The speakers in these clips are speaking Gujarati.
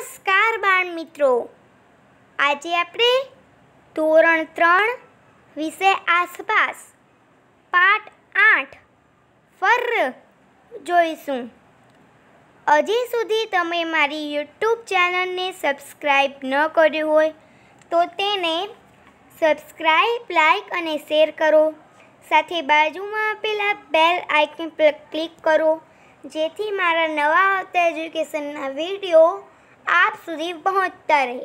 નમસ્કાર બાળ મિત્રો આજે આપણે ધોરણ ત્રણ વિશે આસપાસ પાઠ આઠ ફર જોઈશું હજી સુધી તમે મારી યુટ્યુબ ચેનલને સબસ્ક્રાઈબ ન કર્યું હોય તો તેને સબસ્ક્રાઈબ લાઇક અને શેર કરો સાથે બાજુમાં આપેલા બેલ આઇકન પર ક્લિક કરો જેથી મારા નવા આવતા એજ્યુકેશનના વિડીયો આપ સુધી પહોંચતા રહે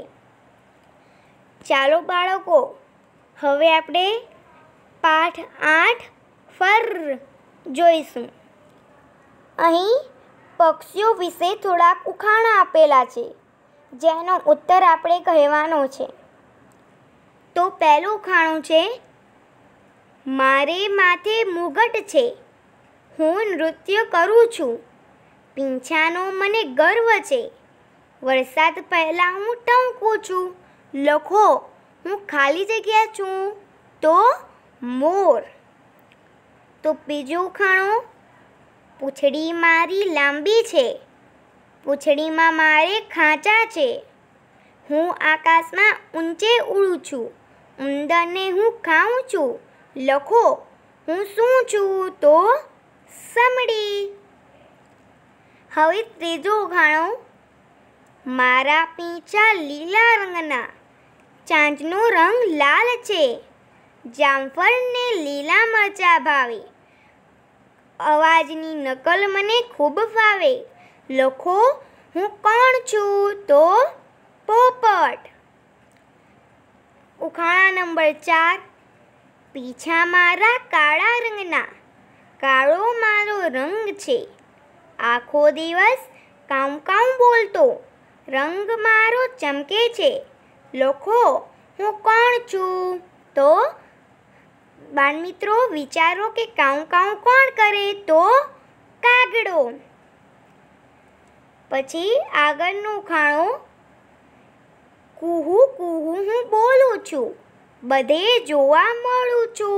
ચાલો બાળકો હવે આપણે પાઠ આઠ ફર જોઈશું અહીં પક્ષીઓ વિશે થોડાક ઉખાણા આપેલા છે જેનો ઉત્તર આપણે કહેવાનો છે તો પહેલું ઉખાણું છે મારે માથે મુગટ છે હું નૃત્ય કરું છું પીંછાનો મને ગર્વ છે વરસાદ પહેલાં હું ટંકું છું લખો હું ખાલી જગ્યા છું તો મોર તો બીજું ખાણું પૂંછડી મારી લાંબી છે પૂછડીમાં મારે ખાંચા છે હું આકાશમાં ઊંચે ઉડું છું ઉંદરને હું ખાઉં છું લખો હું શું છું તો સમડી હવે ત્રીજો ખાણું મારા પીંછા લીલા રંગના ચાંદનો રંગ લાલ છે જામફળને લીલા મરચા ભાવે અવાજની નકલ મને ખૂબ ફાવે લખો હું કોણ છું તો પોપટ ઉખાણા નંબર ચાર પીછા મારા કાળા રંગના કાળો મારો રંગ છે આખો દિવસ કામ કામ બોલતો રંગ મારો ચમકે છે લખો હું કોણ છું તો બાળ મિત્રો વિચારો કે કાઉ કાઉ કોણ કરે તો કાગડો પછી આગળનું ખાણું કુહુ કુહુ હું બોલું છું બધે જોવા મળું છું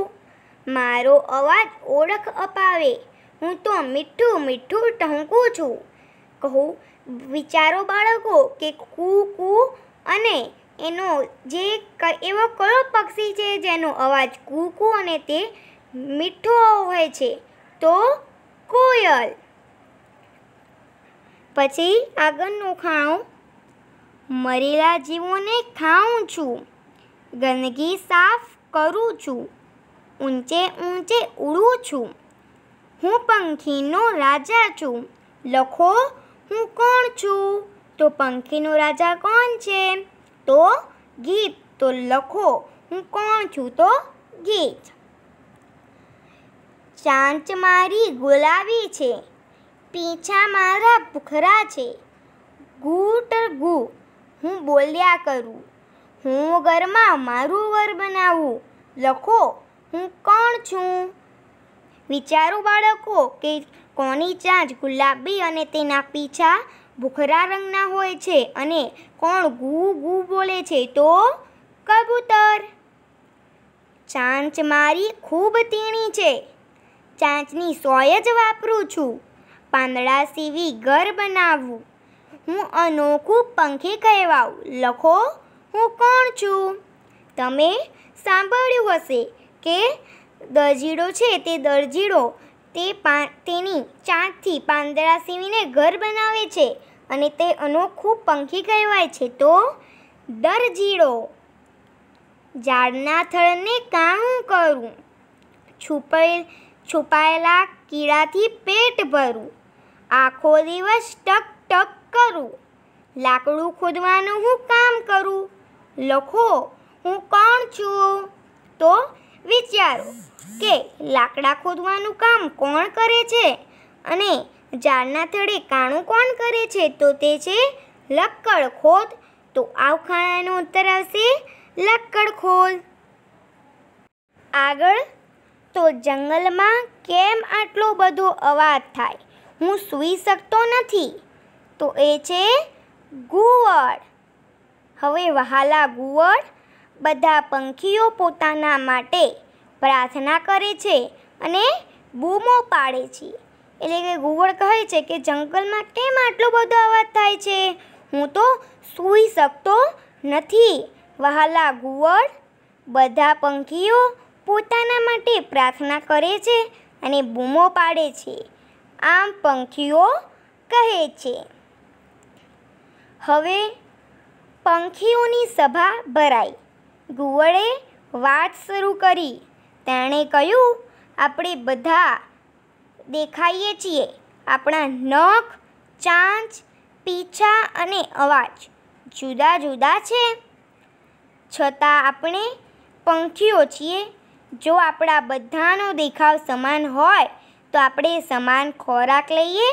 મારો અવાજ ઓળખ અપાવે હું તો મીઠું મીઠું ટહુકું છું કહું વિચારો બાળકો કે કૂ કૂ અને એનો જે એવો કયો પક્ષી છે જેનો અવાજ કૂ કૂ અને તે મીઠો હોય છે તો કોયલ પછી આગળનું ખાણું મરેલા જીવોને ખાઉં છું ગંદકી સાફ કરું છું ઊંચે ઊંચે ઉડું છું હું પંખીનો રાજા છું લખો હું કોણ છું તો પંખીનો રાજા કોણ છે તો ગીત તો લખો હું કોણ છું તો ગીત ચાંચ મારી ગુલાબી છે પીછા મારા ભૂખરા છે ગુટ ગુ હું બોલ્યા કરું હું ઘરમાં મારું ઘર બનાવું લખો હું કોણ છું વિચારો બાળકો કે કોની ચાંચ ગુલાબી અને તેના પીછા ભૂખરા રંગના હોય છે અને કોણ ગુ ગુ બોલે છે તો કબૂતર ચાંચ મારી ખૂબ તીણી છે ચાંચની સોય જ વાપરું છું પાંદડા સીવી ઘર બનાવવું હું અનોખું પંખી કહેવાવું લખો હું કોણ છું તમે સાંભળ્યું હશે કે દરજીડો છે તે દરજીડો તે પા તેની ચાંચથી પાંદડા સીવીને ઘર બનાવે છે અને તે અનોખું પંખી કહેવાય છે તો દરજીડો ઝાડના થળને કાણું કરું છુપાયેલ છુપાયેલા કીડાથી પેટ ભરું આખો દિવસ ટક ટક કરું લાકડું ખોદવાનું હું કામ કરું લખો હું કોણ છું તો વિચારો કે લાકડા ખોદવાનું કામ કોણ કરે છે અને ઝાડના થડે કાણું કોણ કરે છે તો તે છે લક્કડ ખોદ તો આવખાણાનો ઉત્તર આવશે લક્કડ ખોદ આગળ તો જંગલમાં કેમ આટલો બધો અવાજ થાય હું સૂઈ શકતો નથી તો એ છે ગુવડ હવે વહાલા ગુવડ બધા પંખીઓ પોતાના માટે પ્રાર્થના કરે છે અને બૂમો પાડે છે એટલે કે ઘુવડ કહે છે કે જંગલમાં કેમ આટલો બધો અવાજ થાય છે હું તો સૂઈ શકતો નથી વહાલા ઘુવડ બધા પંખીઓ પોતાના માટે પ્રાર્થના કરે છે અને બૂમો પાડે છે આમ પંખીઓ કહે છે હવે પંખીઓની સભા ભરાઈ ઘુવડે વાત શરૂ કરી તેણે કહ્યું આપણે બધા દેખાઈએ છીએ આપણા નખ ચાંચ પીછા અને અવાજ જુદા જુદા છે છતાં આપણે પંખીઓ છીએ જો આપણા બધાનો દેખાવ સમાન હોય તો આપણે સમાન ખોરાક લઈએ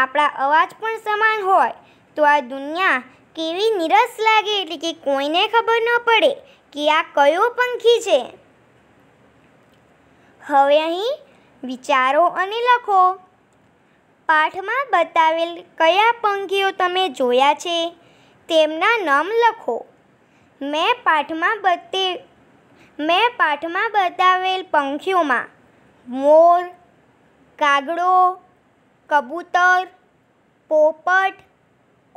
આપણા અવાજ પણ સમાન હોય તો આ દુનિયા કેવી નિરસ લાગે એટલે કે કોઈને ખબર ન પડે કે આ કયો પંખી છે હવે અહીં વિચારો અને લખો પાઠમાં બતાવેલ કયા પંખીઓ તમે જોયા છે તેમના નામ લખો મેં પાઠમાં બતે મેં પાઠમાં બતાવેલ પંખીઓમાં મોર કાગડો કબૂતર પોપટ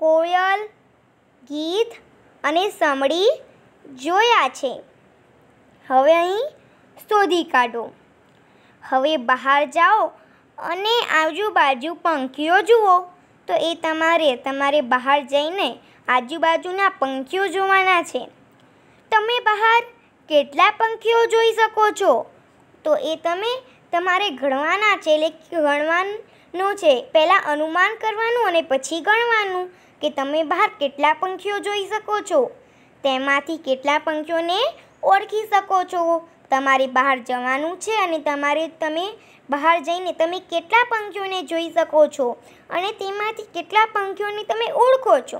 કોયલ ગીધ અને સમડી જોયા છે હવે અહીં શોધી કાઢો હવે બહાર જાઓ અને આજુબાજુ પંખીઓ જુઓ તો એ તમારે તમારે બહાર જઈને આજુબાજુના પંખીઓ જોવાના છે તમે બહાર કેટલા પંખીઓ જોઈ શકો છો તો એ તમે તમારે ગણવાના છે એટલે ગણવાનું છે પહેલાં અનુમાન કરવાનું અને પછી ગણવાનું કે તમે બહાર કેટલા પંખીઓ જોઈ શકો છો તેમાંથી કેટલા પંખીઓને ઓળખી શકો છો તમારે બહાર જવાનું છે અને તમારે તમે બહાર જઈને તમે કેટલા પંખીઓને જોઈ શકો છો અને તેમાંથી કેટલા પંખીઓને તમે ઓળખો છો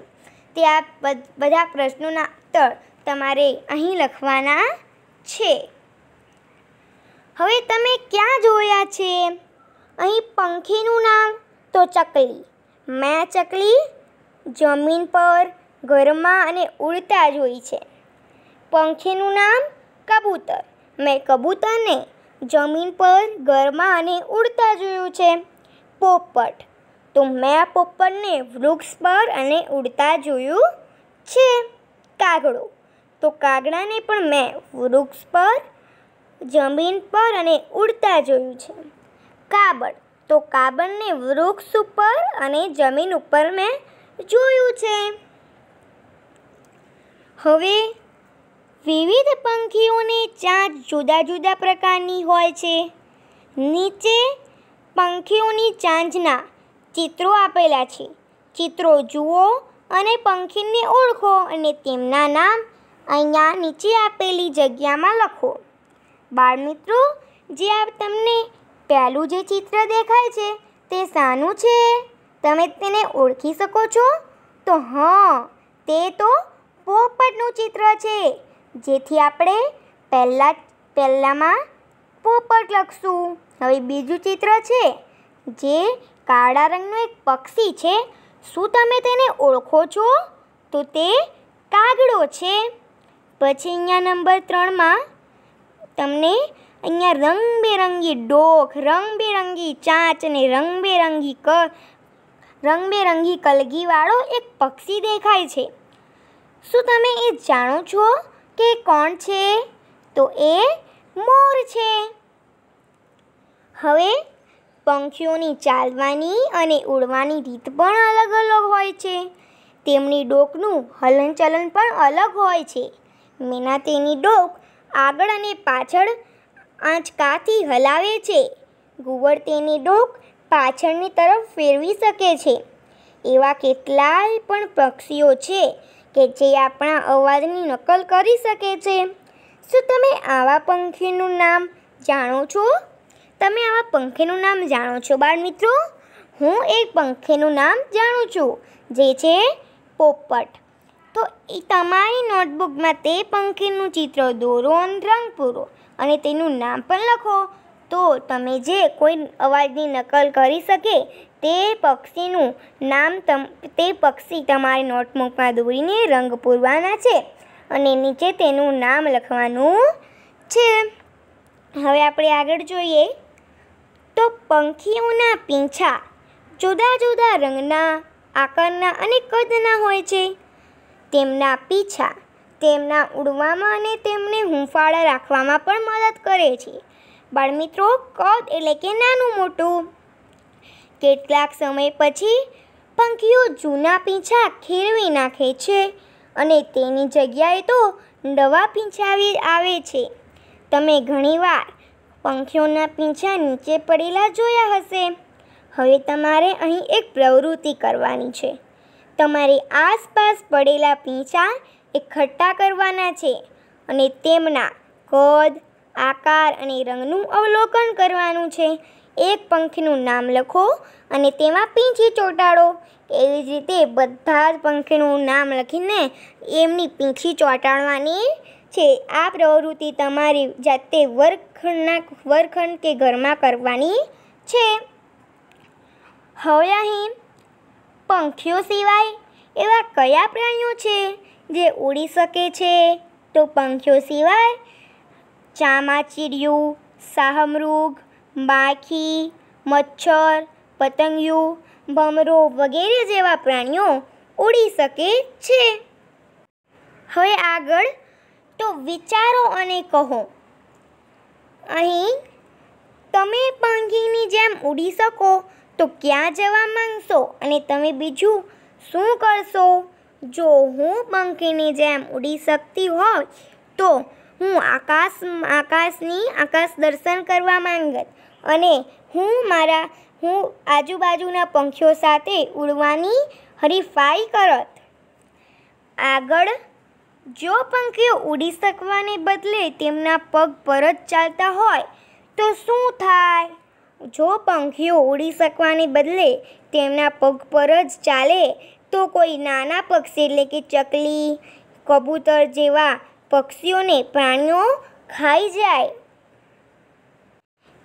તે આ બધા પ્રશ્નોના ઉત્તર તમારે અહીં લખવાના છે હવે તમે ક્યાં જોયા છે અહીં પંખીનું નામ તો ચકલી મેં ચકલી જમીન પર ઘરમાં અને ઉડતા જોઈ છે પંખીનું નામ કબૂતર મેં કબૂતરને જમીન પર ઘરમાં અને ઉડતા જોયું છે પોપટ તો મેં આ પોપટને વૃક્ષ પર અને ઉડતા જોયું છે કાગડો તો કાગડાને પણ મેં વૃક્ષ પર જમીન પર અને ઉડતા જોયું છે કાબડ તો કાબડને વૃક્ષ ઉપર અને જમીન ઉપર મેં જોયું છે હવે વિવિધ પંખીઓની ચાંચ જુદા જુદા પ્રકારની હોય છે નીચે પંખીઓની ચાંચના ચિત્રો આપેલા છે ચિત્રો જુઓ અને પંખીને ઓળખો અને તેમના નામ અહીંયા નીચે આપેલી જગ્યામાં લખો બાળમિત્રો જે આપ તમને પહેલું જે ચિત્ર દેખાય છે તે શાનું છે તમે તેને ઓળખી શકો છો તો હા તે તો પોપટનું ચિત્ર છે જેથી આપણે પહેલાં પહેલાંમાં પોપટ લખશું હવે બીજું ચિત્ર છે જે કાળા રંગનું એક પક્ષી છે શું તમે તેને ઓળખો છો તો તે કાગડો છે પછી અહીંયા નંબર ત્રણમાં તમને અહીંયા રંગબેરંગી ડોક રંગબેરંગી ચાંચ અને રંગબેરંગી ક રંગબેરંગી કલગીવાળો એક પક્ષી દેખાય છે શું તમે એ જાણો છો કે કોણ છે તો એ મોર છે હવે પંખીઓની ચાલવાની અને ઉડવાની રીત પણ અલગ અલગ હોય છે તેમની ડોકનું હલનચલન પણ અલગ હોય છે મેના તેની ડોક આગળ અને પાછળ આંચકાથી હલાવે છે ગુવર તેની ડોક પાછળની તરફ ફેરવી શકે છે એવા કેટલાય પણ પક્ષીઓ છે કે જે આપણા અવાજની નકલ કરી શકે છે શું તમે આવા પંખીનું નામ જાણો છો તમે આવા પંખીનું નામ જાણો છો બાળ મિત્રો હું એક પંખીનું નામ જાણું છું જે છે પોપટ તો એ તમારી નોટબુકમાં તે પંખીનું ચિત્ર દોરો અને રંગ પૂરો અને તેનું નામ પણ લખો તો તમે જે કોઈ અવાજની નકલ કરી શકે તે પક્ષીનું નામ તમ તે પક્ષી તમારે નોટબુકમાં દોરીને રંગ પૂરવાના છે અને નીચે તેનું નામ લખવાનું છે હવે આપણે આગળ જોઈએ તો પંખીઓના પીંછા જુદા જુદા રંગના આકારના અને કદના હોય છે તેમના પીંછા તેમના ઉડવામાં અને તેમને હૂંફાળા રાખવામાં પણ મદદ કરે છે બાળમિત્રો કદ એટલે કે નાનું મોટું કેટલાક સમય પછી પંખીઓ જૂના પીંછા ખેરવી નાખે છે અને તેની જગ્યાએ તો નવા પીંછાવી આવે છે તમે ઘણીવાર પંખીઓના પીંછા નીચે પડેલા જોયા હશે હવે તમારે અહીં એક પ્રવૃત્તિ કરવાની છે તમારી આસપાસ પડેલા પીંછા એકઠા કરવાના છે અને તેમના કદ આકાર અને રંગનું અવલોકન કરવાનું છે એક પંખીનું નામ લખો અને તેમાં પીંછી ચોંટાડો એવી જ રીતે બધા જ પંખીનું નામ લખીને એમની પીંછી ચોંટાડવાની છે આ પ્રવૃત્તિ તમારી જાતે વર્ગખંડના વર્ગખંડ કે ઘરમાં કરવાની છે હવે અહીં પંખીઓ સિવાય એવા કયા પ્રાણીઓ છે જે ઉડી શકે છે તો પંખીઓ સિવાય ચામાચીડિયું સાહમૃગ માખી મચ્છર પતંગિયું ભમરો વગેરે જેવા પ્રાણીઓ ઉડી શકે છે હવે આગળ તો વિચારો અને કહો અહીં તમે પંખીની જેમ ઉડી શકો તો ક્યાં જવા માંગશો અને તમે બીજું શું કરશો જો હું પંખીની જેમ ઉડી શકતી હોય તો હું આકાશ આકાશની આકાશ દર્શન કરવા માંગત અને હું મારા હું આજુબાજુના પંખીઓ સાથે ઉડવાની હરીફાઈ કરત આગળ જો પંખીઓ ઉડી શકવાને બદલે તેમના પગ પર જ ચાલતા હોય તો શું થાય જો પંખીઓ ઉડી શકવાને બદલે તેમના પગ પર જ ચાલે તો કોઈ નાના પક્ષી એટલે કે ચકલી કબૂતર જેવા પક્ષીઓને પ્રાણીઓ ખાઈ જાય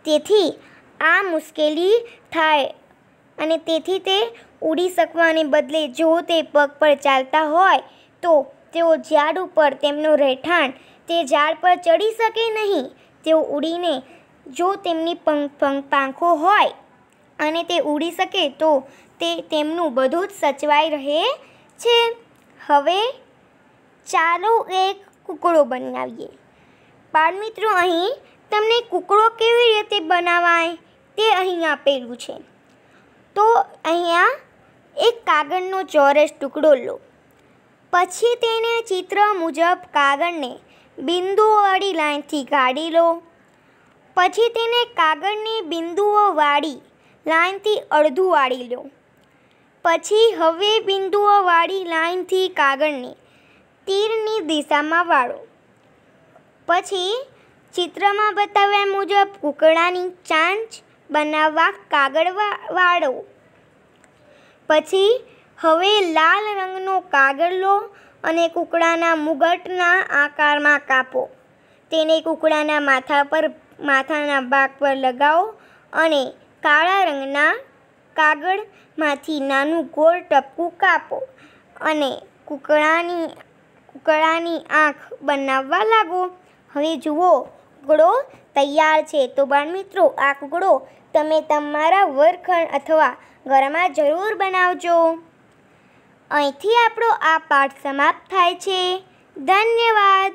તેથી આ મુશ્કેલી થાય અને તેથી તે ઉડી શકવાને બદલે જો તે પગ પર ચાલતા હોય તો તેઓ ઝાડ ઉપર તેમનું રહેઠાણ તે ઝાડ પર ચડી શકે નહીં તેઓ ઉડીને જો તેમની પંખ પંખ પાંખો હોય અને તે ઉડી શકે તો તે તેમનું બધું જ સચવાઈ રહે છે હવે ચાલો એક કૂકડો બનાવીએ બાળ અહીં તમને કૂકડો કેવી રીતે બનાવાય તે અહીં આપેલું છે તો અહીંયા એક કાગળનો ચોરસ ટુકડો લો પછી તેને ચિત્ર મુજબ કાગળને બિંદુઓવાળી લાઇનથી કાઢી લો પછી તેને કાગળની બિંદુઓવાળી લાઇનથી અડધું વાળી લો પછી હવે બિંદુઓવાળી લાઇનથી કાગળની તીરની દિશામાં વાળો પછી ચિત્રમાં બતાવ્યા મુજબ કૂકડાની ચાંચ બનાવવા કાગળ વાળો પછી હવે લાલ રંગનો કાગળ લો અને કૂકડાના મુગટના આકારમાં કાપો તેને કૂકડાના માથા પર માથાના ભાગ પર લગાવો અને કાળા રંગના કાગળમાંથી નાનું ગોળ ટપકું કાપો અને કૂકડાની કુકડાની આંખ બનાવવા લાગો હવે જુઓ કુકડો તૈયાર છે તો બાળમિત્રો આ કુકડો તમે તમારા વર્ગખંડ અથવા ઘરમાં જરૂર બનાવજો અહીંથી આપણો આ પાઠ સમાપ્ત થાય છે ધન્યવાદ